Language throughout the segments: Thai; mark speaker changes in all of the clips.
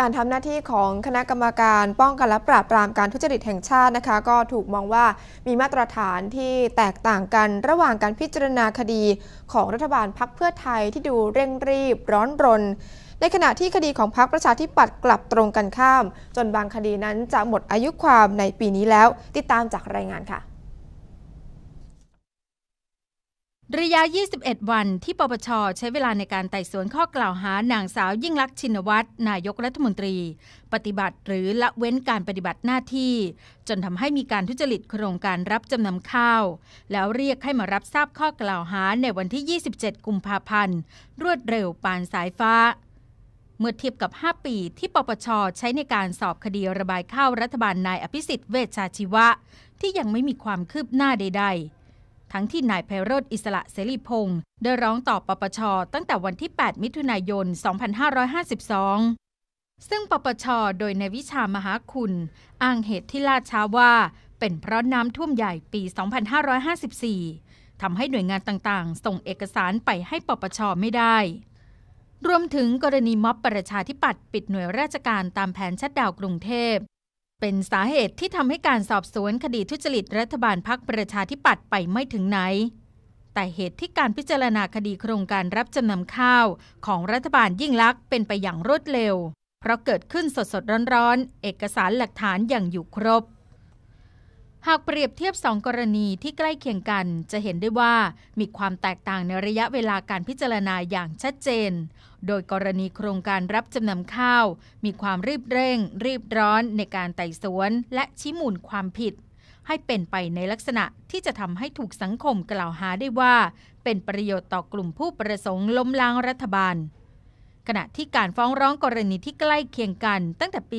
Speaker 1: การทำหน้าที่ของคณะกรรมการป้องกันและปราบปรามการทุจริตแห่งชาตินะคะ ก็ถูกมองว่ามีมาตรฐานที่แตกต่างกันระหว่างการพิจารณาคดี ของรัฐบาลพักเพื่อไทยที่ดูเร่งรีบร้อนรนในขณะที่คดีของพักประชาธิปัตย์กลับตรงกันข้าม จนบางคดีนั้นจะหมดอายุความในปีนี้แล้วติดตามจากรายงานค่ะระยะ21 วันที่ปปชใช้เวลาในการไต่สวนข้อกล่าวหานางสาวยิ่งลักษณ์ชินวัตร นายกรัฐมนตรี ปฏิบัติหรือละเว้นการปฏิบัติหน้าที่ จนทำให้มีการทุจริตโครงการรับจำนำข้าว แล้วเรียกให้มารับทราบข้อกล่าวหาในวันที่ 27 กุมภาพันธ์ รวดเร็วปานสายฟ้า เมื่อเทียบกับ 5 ปีที่ปปชใช้ในการสอบคดีระบายข้าวรัฐบาลนายอภิสิทธิ์ เวชชาชีวะที่ยังไม่มีความคืบหน้าใด ๆทั้งที่นายไพโรธอิสระเสรีพงศ์ได้ร้องต่อปปช ตั้งแต่วันที่ 8 มิถุนายน 2552 ซึ่งปปช โดยในวิชามหาคุณ อ้างเหตุที่ล่าช้าว่าเป็นเพราะน้ำท่วมใหญ่ปี 2554 ทำให้หน่วยงานต่างๆ ส่งเอกสารไปให้ปปช ไม่ได้ รวมถึงกรณีม็อบประชาธิปัตย์ปิดหน่วยราชการตามแผนชัดดาวกรุงเทพเป็นสาเหตุที่ทำให้การสอบสวนคดีทุจริตรัฐบาลพักประชาธิปัตย์ไปไม่ถึงไหน แต่เหตุที่การพิจารณาคดีโครงการรับจำนำข้าว ของรัฐบาลยิ่งลักษณ์เป็นไปอย่างรวดเร็ว เพราะเกิดขึ้นสดๆร้อนๆ เอกสารหลักฐานอย่างอยู่ครบหากเปรียบเทียบ 2 กรณีที่ใกล้เคียงกันจะเห็นได้ว่ามีความแตกต่างในระยะเวลาการพิจารณาอย่างชัดเจน โดยกรณีโครงการรับจำนำข้าว มีความรีบเร่ง รีบร้อนในการไต่สวน และชี้มูลความผิด ให้เป็นไปในลักษณะที่จะทำให้ถูกสังคมกล่าวหาได้ว่า เป็นประโยชน์ต่อกลุ่มผู้ประสงค์ล้มล้างรัฐบาลขณะที่การฟ้องร้องกรณีที่ใกล้เคียงกันตั้งแต่ปี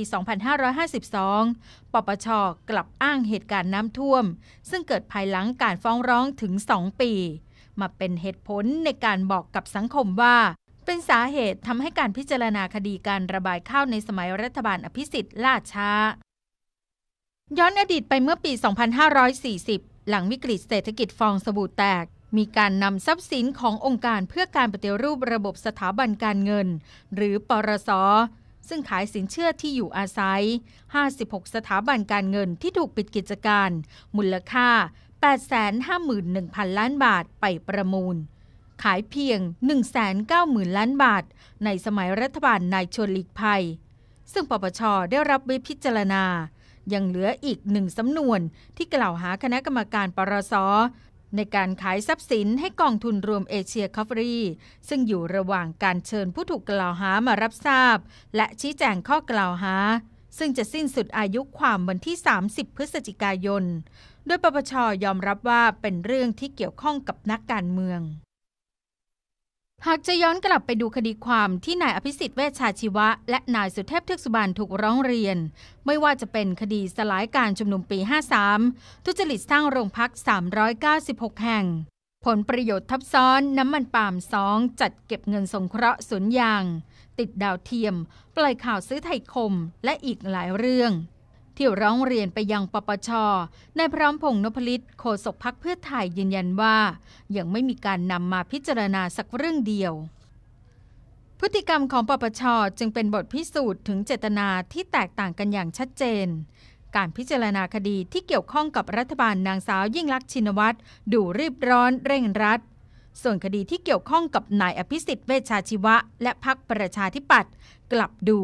Speaker 1: 2552 ปปช กลับอ้างเหตุการณ์น้ำท่วม ซึ่งเกิดภายหลังการฟ้องร้องถึง 2 ปี มาเป็นเหตุผลในการบอกกับสังคมว่า เป็นสาเหตุทำให้การพิจารณาคดีการระบายข้าวในสมัยรัฐบาลอภิสิทธิ์ล่าช้า ย้อนอดีตไปเมื่อปี 2540 หลังวิกฤตเศรษฐกิจฟองสบู่แตกมีการนำทรัพย์สินขององค์การเพื่อการปฏิรูประบบสถาบันการเงิน หรือปรสซึ่งขายสินเชื่อที่อยู่อาศัย 56 สถาบันการเงินที่ถูกปิดกิจการ มูลค่า 851,000 ล้านบาทไปประมูล ขายเพียง 190,000 ล้านบาท ในสมัยรัฐบาลนายชวนลีกภัย ซึ่งปปชได้รับไว้พิจารณา ยังเหลืออีกหนึ่งสำนวนที่กล่าวหาคณะกรรมการปรสในการขายทรัพย์สินให้กองทุนรวมเอเชียคอฟรีซึ่งอยู่ระหว่างการเชิญผู้ถูกกล่าวหามารับทราบ และชี้แจงข้อกล่าวหา ซึ่งจะสิ้นสุดอายุความวันที่ 30 พฤศจิกายน โดยปปชยอมรับว่าเป็นเรื่องที่เกี่ยวข้องกับนักการเมืองหากจะย้อนกลับไปดูคดีความที่นายอภิสิทธิ์เวชชาชีวะ และนายสุเทพเทือกสุบานถูกร้องเรียน ไม่ว่าจะเป็นคดีสลายการชุมนุมปี 53ทุจริตสร้างโรงพัก 396 แห่ง ผลประโยชน์ทับซ้อนน้ำมันปาล์มสอง จัดเก็บเงินสงเคราะห์สวนยาง ติดดาวเทียม ปล่อยข่าวซื้อไทยคมและอีกหลายเรื่องที่ร้องเรียนไปยังปปชนายพร้อมพงษ์นพลิตโฆษกพักเพื่อไทยยืนยันว่า ยังไม่มีการนำมาพิจารณาสักเรื่องเดียว พฤติกรรมของปปช จึงเป็นบทพิสูจน์ถึงเจตนาที่แตกต่างกันอย่างชัดเจน การพิจารณาคดีที่เกี่ยวข้องกับรัฐบาลนางสาวยิ่งลักษณ์ชินวัตรดูรีบร้อนเร่งรัด ส่วนคดีที่เกี่ยวข้องกับนายอภิสิทธิ์ เวชชาชีวะ และพักประชาธิปัตย์กลับดู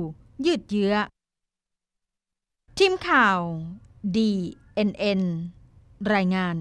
Speaker 1: ยืดเยื้อทีมข่าว DNN รายงาน